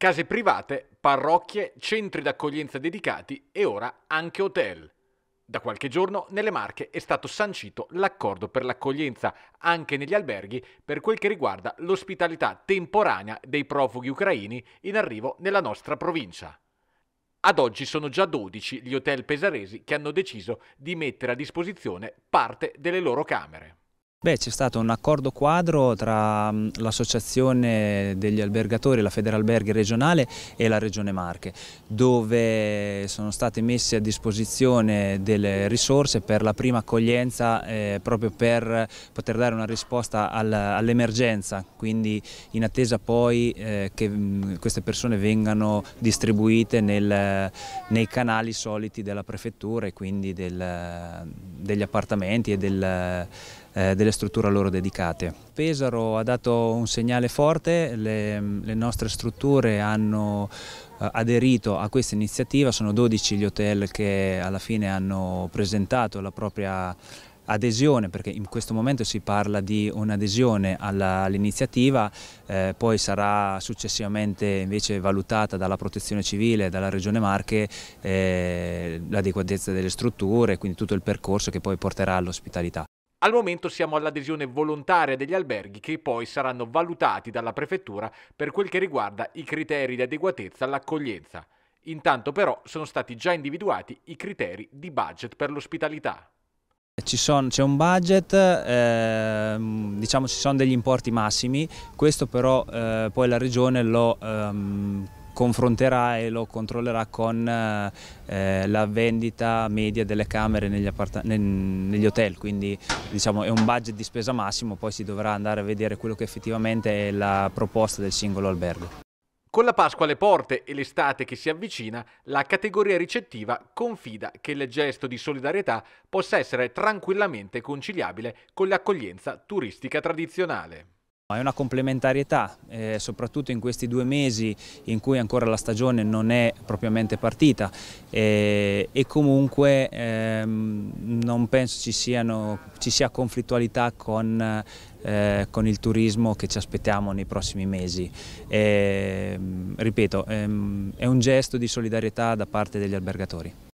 Case private, parrocchie, centri d'accoglienza dedicati e ora anche hotel. Da qualche giorno nelle Marche è stato sancito l'accordo per l'accoglienza anche negli alberghi per quel che riguarda l'ospitalità temporanea dei profughi ucraini in arrivo nella nostra provincia. Ad oggi sono già 12 gli hotel pesaresi che hanno deciso di mettere a disposizione parte delle loro camere. Beh, c'è stato un accordo quadro tra l'Associazione degli Albergatori, la Federalberghi regionale e la Regione Marche, dove sono state messe a disposizione delle risorse per la prima accoglienza eh, proprio per poter dare una risposta al, all'emergenza, quindi in attesa poi eh, che mh, queste persone vengano distribuite nel, nei canali soliti della prefettura e quindi del, degli appartamenti e del eh, delle strutture a loro dedicate. Pesaro ha dato un segnale forte, le, le nostre strutture hanno eh, aderito a questa iniziativa, sono 12 gli hotel che alla fine hanno presentato la propria adesione, perché in questo momento si parla di un'adesione all'iniziativa, all eh, poi sarà successivamente invece valutata dalla protezione civile, e dalla regione Marche, eh, l'adeguatezza delle strutture, quindi tutto il percorso che poi porterà all'ospitalità. Al momento siamo all'adesione volontaria degli alberghi che poi saranno valutati dalla prefettura per quel che riguarda i criteri di adeguatezza all'accoglienza. Intanto però sono stati già individuati i criteri di budget per l'ospitalità. Ci C'è un budget, eh, diciamo ci sono degli importi massimi, questo però eh, poi la regione lo ehm, confronterà e lo controllerà con eh, eh, la vendita media delle camere negli, negli hotel, quindi diciamo, è un budget di spesa massimo, poi si dovrà andare a vedere quello che effettivamente è la proposta del singolo albergo. Con la Pasqua alle porte e l'estate che si avvicina, la categoria ricettiva confida che il gesto di solidarietà possa essere tranquillamente conciliabile con l'accoglienza turistica tradizionale. È una complementarietà, eh, soprattutto in questi due mesi in cui ancora la stagione non è propriamente partita eh, e comunque ehm, non penso ci, siano, ci, sia conflittualità con, eh, con, il turismo che ci aspettiamo nei prossimi mesi. Ehm, ripeto, ehm, è un gesto di solidarietà da parte degli albergatori.